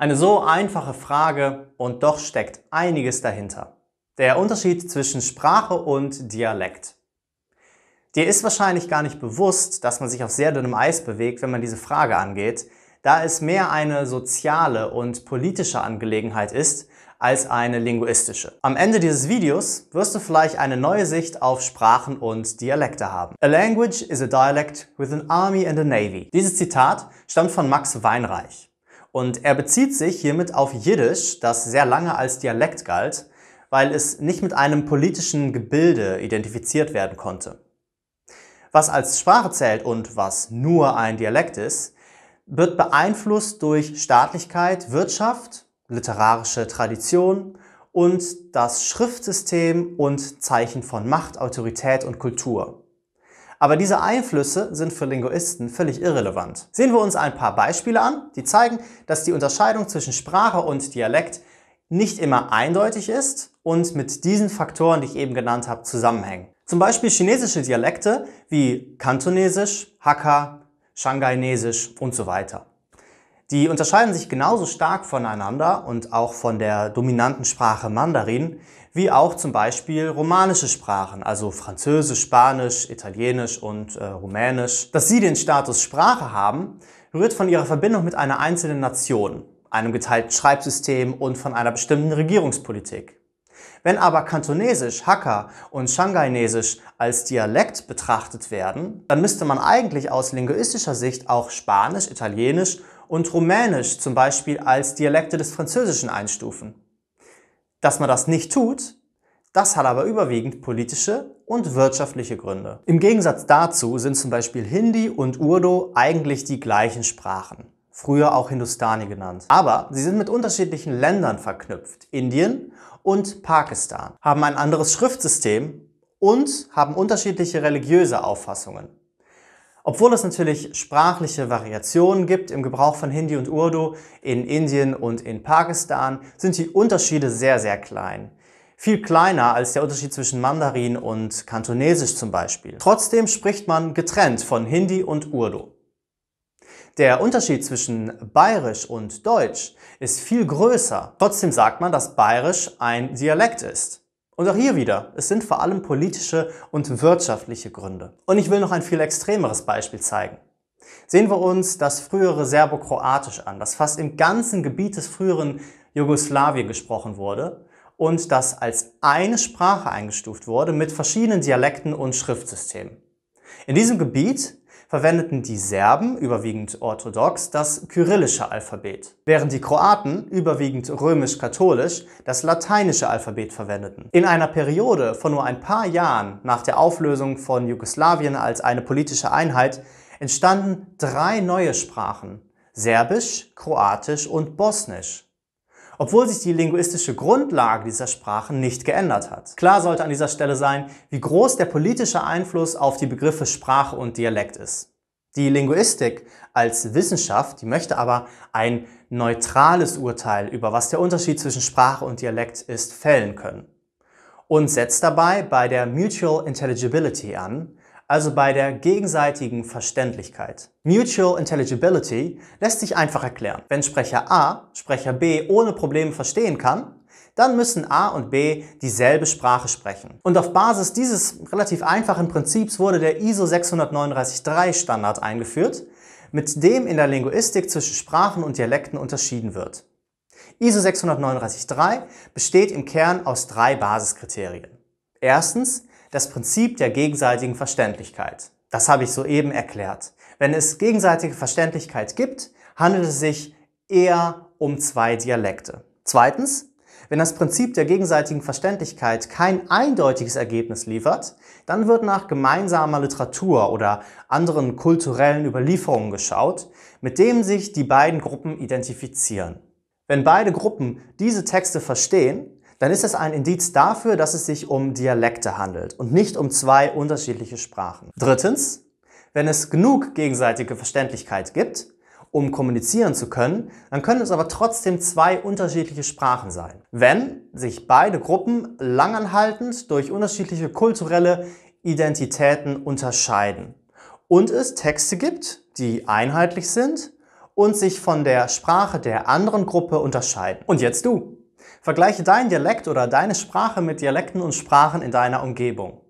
Eine so einfache Frage und doch steckt einiges dahinter. Der Unterschied zwischen Sprache und Dialekt. Dir ist wahrscheinlich gar nicht bewusst, dass man sich auf sehr dünnem Eis bewegt, wenn man diese Frage angeht, da es mehr eine soziale und politische Angelegenheit ist als eine linguistische. Am Ende dieses Videos wirst du vielleicht eine neue Sicht auf Sprachen und Dialekte haben. A language is a dialect with an army and a navy. Dieses Zitat stammt von Max Weinreich. Und er bezieht sich hiermit auf Jiddisch, das sehr lange als Dialekt galt, weil es nicht mit einem politischen Gebilde identifiziert werden konnte. Was als Sprache zählt und was nur ein Dialekt ist, wird beeinflusst durch Staatlichkeit, Wirtschaft, literarische Tradition und das Schriftsystem und Zeichen von Macht, Autorität und Kultur. Aber diese Einflüsse sind für Linguisten völlig irrelevant. Sehen wir uns ein paar Beispiele an, die zeigen, dass die Unterscheidung zwischen Sprache und Dialekt nicht immer eindeutig ist und mit diesen Faktoren, die ich eben genannt habe, zusammenhängen. Zum Beispiel chinesische Dialekte wie Kantonesisch, Hakka, Shanghainesisch und so weiter. Die unterscheiden sich genauso stark voneinander und auch von der dominanten Sprache Mandarin wie auch zum Beispiel romanische Sprachen, also Französisch, Spanisch, Italienisch und äh, Rumänisch. Dass sie den Status Sprache haben, rührt von ihrer Verbindung mit einer einzelnen Nation, einem geteilten Schreibsystem und von einer bestimmten Regierungspolitik. Wenn aber Kantonesisch, Hakka und Shanghainesisch als Dialekt betrachtet werden, dann müsste man eigentlich aus linguistischer Sicht auch Spanisch, Italienisch und Rumänisch zum Beispiel als Dialekte des Französischen einstufen. Dass man das nicht tut, das hat aber überwiegend politische und wirtschaftliche Gründe. Im Gegensatz dazu sind zum Beispiel Hindi und Urdu eigentlich die gleichen Sprachen, früher auch Hindustani genannt. Aber sie sind mit unterschiedlichen Ländern verknüpft, Indien und Pakistan, haben ein anderes Schriftsystem und haben unterschiedliche religiöse Auffassungen. Obwohl es natürlich sprachliche Variationen gibt im Gebrauch von Hindi und Urdu in Indien und in Pakistan, sind die Unterschiede sehr, sehr klein. Viel kleiner als der Unterschied zwischen Mandarin und Kantonesisch zum Beispiel. Trotzdem spricht man getrennt von Hindi und Urdu. Der Unterschied zwischen Bayerisch und Deutsch ist viel größer. Trotzdem sagt man, dass Bayerisch ein Dialekt ist. Und auch hier wieder, es sind vor allem politische und wirtschaftliche Gründe. Und ich will noch ein viel extremeres Beispiel zeigen. Sehen wir uns das frühere Serbo-Kroatisch an, das fast im ganzen Gebiet des früheren Jugoslawien gesprochen wurde und das als eine Sprache eingestuft wurde mit verschiedenen Dialekten und Schriftsystemen. In diesem Gebiet verwendeten die Serben, überwiegend orthodox, das kyrillische Alphabet, während die Kroaten, überwiegend römisch-katholisch, das lateinische Alphabet verwendeten. In einer Periode von nur ein paar Jahren nach der Auflösung von Jugoslawien als eine politische Einheit entstanden drei neue Sprachen, Serbisch, Kroatisch und Bosnisch obwohl sich die linguistische Grundlage dieser Sprachen nicht geändert hat. Klar sollte an dieser Stelle sein, wie groß der politische Einfluss auf die Begriffe Sprache und Dialekt ist. Die Linguistik als Wissenschaft, die möchte aber ein neutrales Urteil über was der Unterschied zwischen Sprache und Dialekt ist, fällen können und setzt dabei bei der Mutual Intelligibility an, also bei der gegenseitigen Verständlichkeit. Mutual Intelligibility lässt sich einfach erklären. Wenn Sprecher A Sprecher B ohne Probleme verstehen kann, dann müssen A und B dieselbe Sprache sprechen. Und auf Basis dieses relativ einfachen Prinzips wurde der ISO 639-3 Standard eingeführt, mit dem in der Linguistik zwischen Sprachen und Dialekten unterschieden wird. ISO 639-3 besteht im Kern aus drei Basiskriterien. Erstens das Prinzip der gegenseitigen Verständlichkeit. Das habe ich soeben erklärt. Wenn es gegenseitige Verständlichkeit gibt, handelt es sich eher um zwei Dialekte. Zweitens, wenn das Prinzip der gegenseitigen Verständlichkeit kein eindeutiges Ergebnis liefert, dann wird nach gemeinsamer Literatur oder anderen kulturellen Überlieferungen geschaut, mit denen sich die beiden Gruppen identifizieren. Wenn beide Gruppen diese Texte verstehen, dann ist es ein Indiz dafür, dass es sich um Dialekte handelt und nicht um zwei unterschiedliche Sprachen. Drittens, wenn es genug gegenseitige Verständlichkeit gibt, um kommunizieren zu können, dann können es aber trotzdem zwei unterschiedliche Sprachen sein. Wenn sich beide Gruppen langanhaltend durch unterschiedliche kulturelle Identitäten unterscheiden und es Texte gibt, die einheitlich sind und sich von der Sprache der anderen Gruppe unterscheiden. Und jetzt du. Vergleiche deinen Dialekt oder deine Sprache mit Dialekten und Sprachen in deiner Umgebung.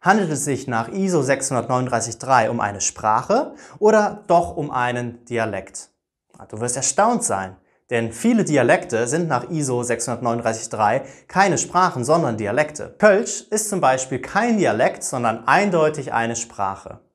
Handelt es sich nach ISO 639.3 um eine Sprache oder doch um einen Dialekt? Ah, du wirst erstaunt sein, denn viele Dialekte sind nach ISO 639.3 keine Sprachen, sondern Dialekte. Pölsch ist zum Beispiel kein Dialekt, sondern eindeutig eine Sprache.